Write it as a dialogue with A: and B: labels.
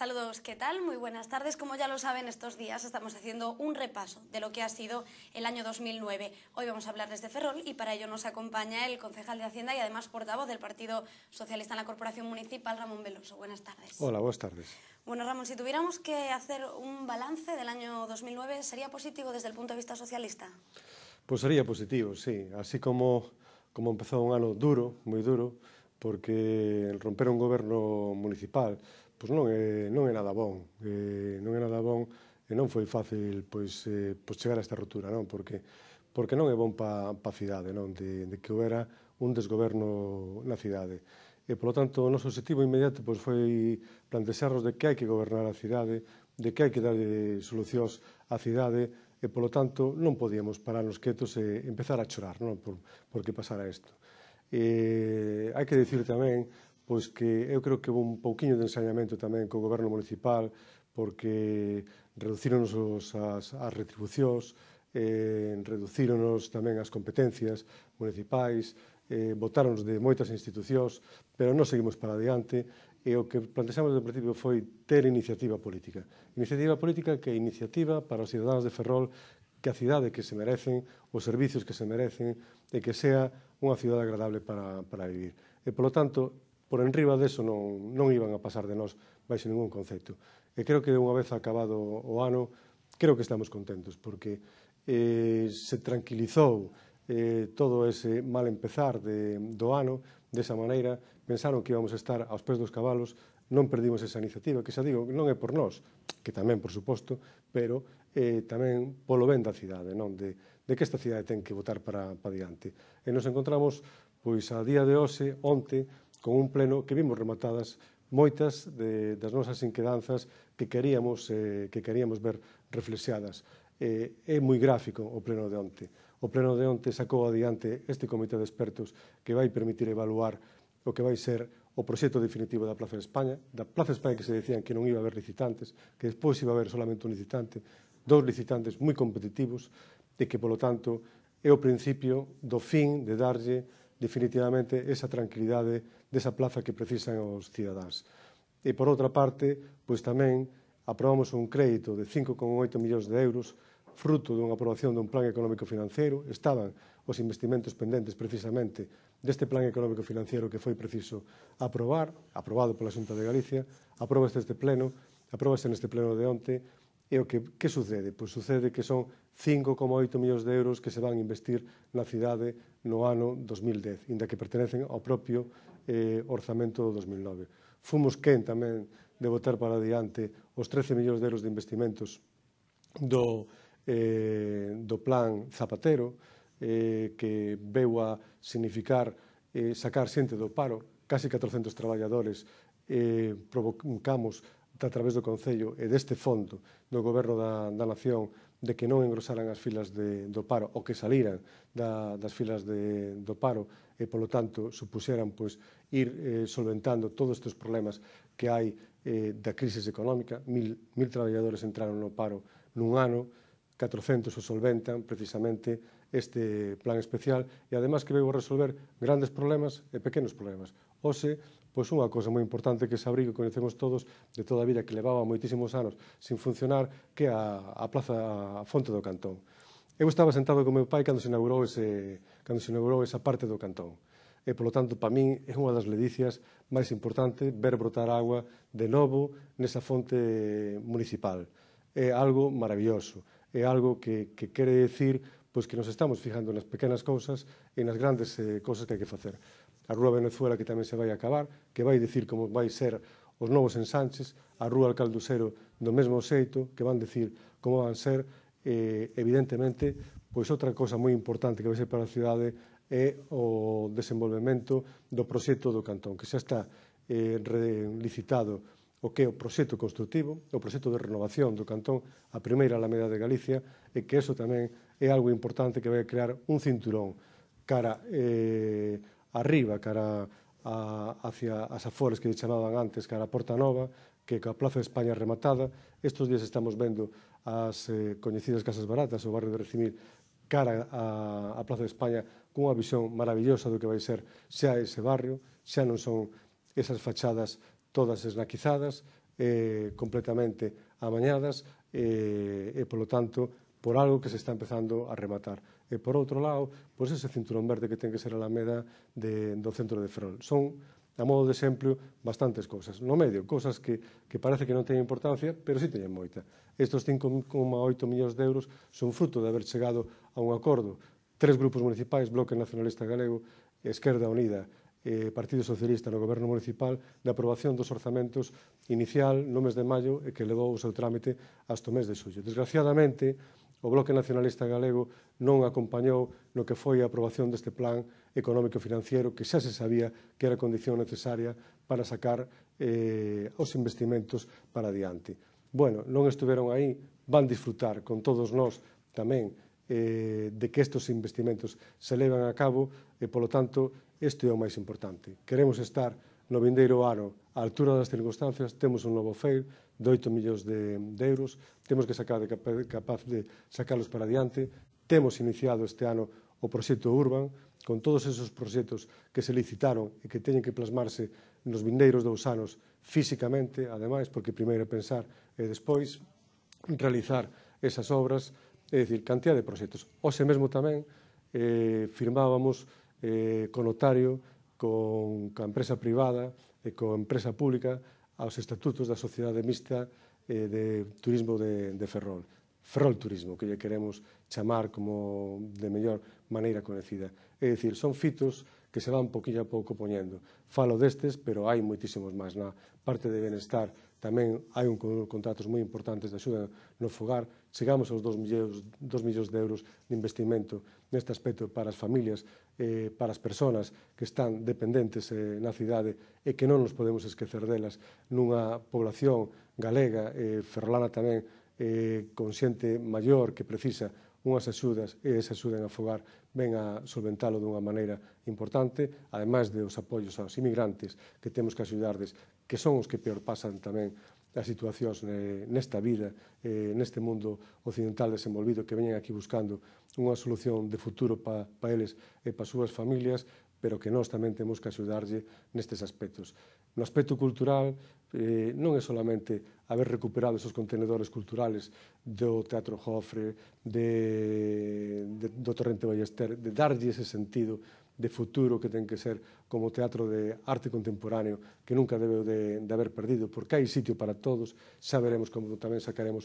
A: Saludos, ¿qué tal? Muy buenas tardes. Como ya lo saben, estos días estamos haciendo un repaso de lo que ha sido el año 2009. Hoy vamos a hablar desde Ferrol y para ello nos acompaña el concejal de Hacienda y además portavoz del Partido Socialista en la Corporación Municipal, Ramón Veloso. Buenas tardes. Hola, buenas tardes. Bueno, Ramón, si tuviéramos que hacer un balance del año 2009, ¿sería positivo desde el punto de vista socialista? Pues sería positivo, sí. Así como, como empezó un año duro, muy duro, porque el romper un gobierno municipal pois non é, non é nada bon, eh, non é nada bon e non foi fácil pois, eh, pois chegar a esta rotura, non? Porque, porque non é bon pa, pa cidade, non? De, de que houbera un desgoberno na cidade. E, polo tanto, o noso objetivo inmediato pois, foi plantexarnos de que hai que gobernar a cidade, de que hai que dar solucións á cidade, e, polo tanto, non podíamos parar nos quietos e empezar a chorar non? Por, por que pasara isto. E, hai que dicir tamén pois que eu creo que houve un pouquiño de ensañamento tamén co goberno municipal porque reducíronos os, as, as retribucións, eh, reducíronos tamén as competencias municipais, eh, votáronos de moitas institucións, pero non seguimos para adiante e o que plantexamos desde o principio foi ter iniciativa política. Iniciativa política que é iniciativa para os cidadanos de Ferrol que a cidade que se merecen, os servicios que se merecen e que sea unha cidade agradable para, para vivir. E, polo tanto, por enriba deso non, non iban a pasar de nós baixo ningún concepto. E creo que unha vez acabado o ano, creo que estamos contentos, porque eh, se tranquilizou eh, todo ese mal empezar de, do ano, desa maneira, pensaron que íbamos a estar aos pés dos cabalos, non perdimos esa iniciativa, que xa digo, non é por nós, que tamén, por suposto, pero eh, tamén polo ben da cidade, non de, de que esta cidade ten que votar para, para diante. E nos encontramos, pois, a día de hoxe, onte, con un pleno que vimos rematadas moitas de, das nosas inquedanzas que queríamos, eh, que queríamos ver reflexiadas. Eh, é moi gráfico o pleno de onte. O pleno de onte sacou adiante este comité de expertos que vai permitir evaluar o que vai ser o proxecto definitivo da Plaza de España, da Plaza de España que se decían que non iba a haber licitantes, que despois iba a haber solamente un licitante, dous licitantes moi competitivos, e que, polo tanto, é o principio do fin de darlle definitivamente esa tranquilidade desa plaza que precisan os cidadáns. E por outra parte, pois tamén aprobamos un crédito de 5,8 millóns de euros fruto dunha aprobación dun plan económico financeiro, estaban os investimentos pendentes precisamente deste plan económico financeiro que foi preciso aprobar, aprobado pola Xunta de Galicia, aprobase este pleno, aprobase neste pleno de onte, E o que, que sucede? Pois sucede que son 5,8 millóns de euros que se van a investir na cidade no ano 2010, inda que pertenecen ao propio eh, orzamento do 2009. Fomos quen tamén de votar para adiante os 13 millóns de euros de investimentos do, eh, do plan Zapatero, eh, que veu a significar eh, sacar xente do paro, case 400 traballadores, eh, provocamos a través do Concello e deste fondo do Goberno da, da Nación de que non engrosaran as filas de, do paro ou que saliran da, das filas de, do paro e, polo tanto, supuseran pois, ir eh, solventando todos estes problemas que hai eh, da crisis económica. Mil, mil traballadores entraron no paro nun ano, 400 o solventan precisamente este plan especial e ademais que veu resolver grandes problemas e pequenos problemas. Ose, pois unha cosa moi importante que se abriu que coñecemos todos de toda a vida que levaba moitísimos anos sin funcionar que a, a plaza a fonte do Cantón. Eu estaba sentado con meu pai cando se inaugurou ese cando se inaugurou esa parte do Cantón. E, polo tanto, para min é unha das ledicias máis importante ver brotar agua de novo nesa fonte municipal. É algo maravilloso, é algo que, que quere decir pois que nos estamos fijando nas pequenas cousas e nas grandes eh, cousas que hai que facer a Rúa Venezuela que tamén se vai acabar, que vai dicir como vai ser os novos ensanches, a Rúa Alcaldusero do mesmo xeito, que van dicir como van ser, eh, evidentemente, pois outra cosa moi importante que vai ser para a cidade é o desenvolvemento do proxecto do Cantón, que xa está eh, licitado o que é o proxecto construtivo, o proxecto de renovación do Cantón, a primeira Alameda de Galicia, e que eso tamén é algo importante que vai crear un cinturón cara eh, arriba, cara a, hacia as afores que chamaban antes, cara a Porta Nova, que coa Plaza de España rematada, estos días estamos vendo as eh, coñecidas casas baratas, o barrio de Recimil, cara a, a Plaza de España, cunha visión maravillosa do que vai ser xa ese barrio, xa non son esas fachadas todas esnaquizadas, eh, completamente amañadas, eh, e, polo tanto, por algo que se está empezando a rematar. E por outro lado, pois pues ese cinturón verde que ten que ser a Alameda de, do centro de Ferrol. Son, a modo de exemplo, bastantes cousas. No medio, cousas que, que parece que non teñen importancia, pero sí teñen moita. Estos 5,8 millóns de euros son fruto de haber chegado a un acordo tres grupos municipais, Bloque Nacionalista Galego, Esquerda Unida eh, Partido Socialista no Goberno Municipal de aprobación dos orzamentos inicial no mes de maio e que levou o seu trámite hasta o mes de xullo. Desgraciadamente, o Bloque Nacionalista Galego non acompañou no que foi a aprobación deste plan económico financiero que xa se sabía que era condición necesaria para sacar eh, os investimentos para adiante. Bueno, non estuveron aí, van disfrutar con todos nós tamén eh, de que estes investimentos se levan a cabo e, polo tanto, isto é o máis importante. Queremos estar no vindeiro ano á altura das circunstancias, temos un novo feir de 8 millóns de, de euros, temos que sacar de capaz de sacarlos para adiante, temos iniciado este ano o proxecto Urban, con todos esos proxectos que se licitaron e que teñen que plasmarse nos vindeiros dous anos físicamente, ademais, porque primeiro pensar e despois realizar esas obras, é dicir, cantidad de proxectos. Ose mesmo tamén eh, firmábamos eh, con notario, con, con empresa privada e con empresa pública aos estatutos da sociedade mixta eh, de turismo de, de Ferrol. Ferrol Turismo, que lle queremos chamar como de mellor maneira conhecida. É dicir, son fitos que se van poquinho a pouco poñendo. Falo destes, pero hai moitísimos máis na parte de benestar tamén hai un contratos moi importantes de axuda no fogar, chegamos aos 2 millóns, 2 millóns de euros de investimento neste aspecto para as familias, eh, para as persoas que están dependentes eh, na cidade e que non nos podemos esquecer delas nunha población galega, eh, ferrolana tamén, eh, con xente maior que precisa unhas axudas e esa axuda en afogar ven a solventalo dunha maneira importante, ademais de os apoios aos imigrantes que temos que axudardes que son os que peor pasan tamén as situacións nesta vida, eh, neste mundo occidental desenvolvido, que veñen aquí buscando unha solución de futuro para pa eles e para as súas familias, pero que nós tamén temos que axudarlle nestes aspectos. No aspecto cultural, eh, non é solamente haber recuperado esos contenedores culturales do Teatro Jofre, de, de, do Torrente Ballester, de darlle ese sentido de futuro que ten que ser como teatro de arte contemporáneo que nunca debeu de, de haber perdido, porque hai sitio para todos, xa veremos como tamén sacaremos